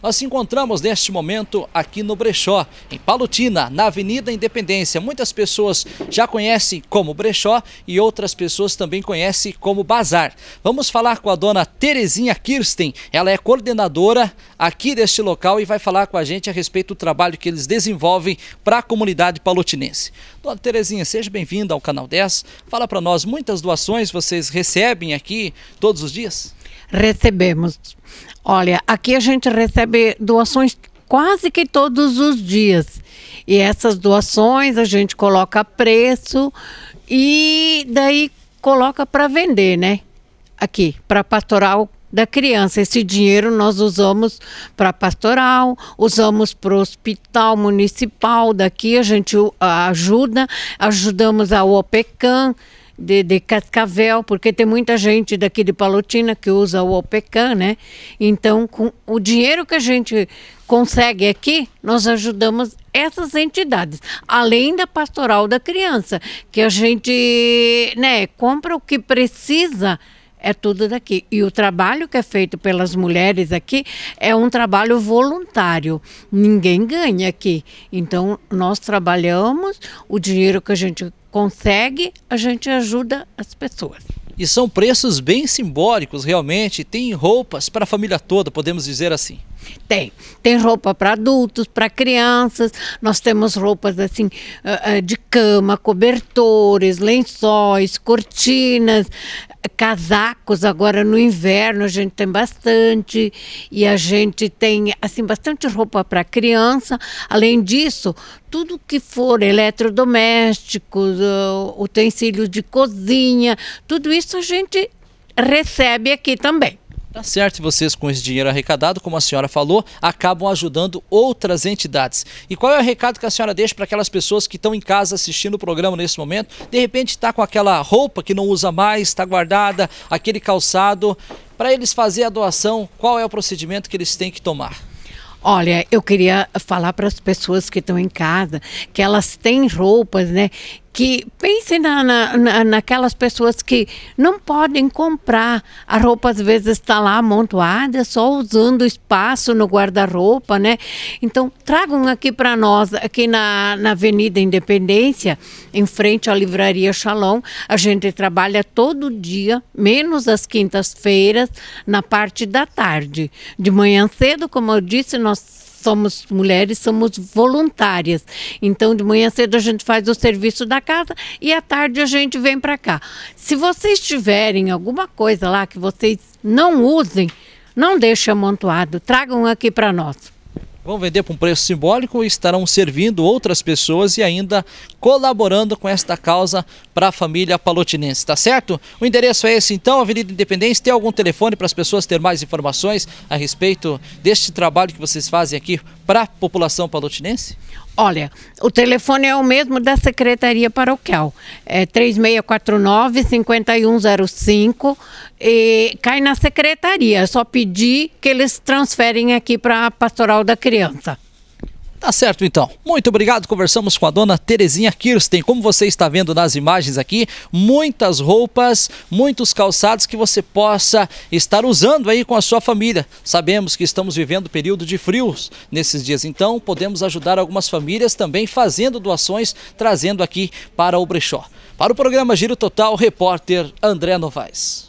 Nós nos encontramos neste momento aqui no Brechó, em Palutina, na Avenida Independência. Muitas pessoas já conhecem como Brechó e outras pessoas também conhecem como Bazar. Vamos falar com a dona Terezinha Kirsten, ela é coordenadora aqui deste local e vai falar com a gente a respeito do trabalho que eles desenvolvem para a comunidade palutinense. Dona Terezinha, seja bem-vinda ao Canal 10. Fala para nós, muitas doações vocês recebem aqui todos os dias? Recebemos. Olha, aqui a gente recebe doações quase que todos os dias. E essas doações a gente coloca preço e daí coloca para vender, né? Aqui, para pastoral da criança. Esse dinheiro nós usamos para pastoral, usamos para o hospital municipal daqui, a gente ajuda, ajudamos a OPECAM, de, de, cascavel, porque tem muita gente daqui de Palotina que usa o OPECAN, né? Então, com o dinheiro que a gente consegue aqui, nós ajudamos essas entidades, além da pastoral da criança, que a gente né, compra o que precisa é tudo daqui. E o trabalho que é feito pelas mulheres aqui é um trabalho voluntário. Ninguém ganha aqui. Então, nós trabalhamos, o dinheiro que a gente consegue, a gente ajuda as pessoas. E são preços bem simbólicos, realmente. Tem roupas para a família toda, podemos dizer assim. Tem. Tem roupa para adultos, para crianças. Nós temos roupas assim ah, ah, de cama, cobertores, lençóis, cortinas, casacos agora no inverno a gente tem bastante e a gente tem assim bastante roupa para criança. Além disso, tudo que for eletrodomésticos, uh, utensílios de cozinha, tudo isso a gente recebe aqui também. Tá certo, vocês com esse dinheiro arrecadado, como a senhora falou, acabam ajudando outras entidades. E qual é o recado que a senhora deixa para aquelas pessoas que estão em casa assistindo o programa nesse momento? De repente está com aquela roupa que não usa mais, está guardada, aquele calçado. Para eles fazer a doação, qual é o procedimento que eles têm que tomar? Olha, eu queria falar para as pessoas que estão em casa que elas têm roupas, né, que pense na, na, naquelas pessoas que não podem comprar. A roupa às vezes está lá amontoada, só usando espaço no guarda-roupa, né? Então, tragam aqui para nós, aqui na, na Avenida Independência, em frente à Livraria Shalom. A gente trabalha todo dia, menos as quintas-feiras, na parte da tarde. De manhã cedo, como eu disse, nós somos mulheres, somos voluntárias. Então, de manhã cedo a gente faz o serviço da casa e à tarde a gente vem para cá. Se vocês tiverem alguma coisa lá que vocês não usem, não deixe amontoado, tragam aqui para nós. Vão vender por um preço simbólico e estarão servindo outras pessoas e ainda colaborando com esta causa para a família palotinense, tá certo? O endereço é esse então, Avenida Independência. Tem algum telefone para as pessoas ter mais informações a respeito deste trabalho que vocês fazem aqui para a população palotinense? Olha, o telefone é o mesmo da Secretaria Paroquial, é 3649-5105 e cai na Secretaria, é só pedir que eles transferem aqui para a Pastoral da Criança. Tá certo então. Muito obrigado. Conversamos com a dona Terezinha Kirsten. Como você está vendo nas imagens aqui, muitas roupas, muitos calçados que você possa estar usando aí com a sua família. Sabemos que estamos vivendo período de frios nesses dias, então podemos ajudar algumas famílias também fazendo doações, trazendo aqui para o brechó. Para o programa Giro Total, repórter André Novaes.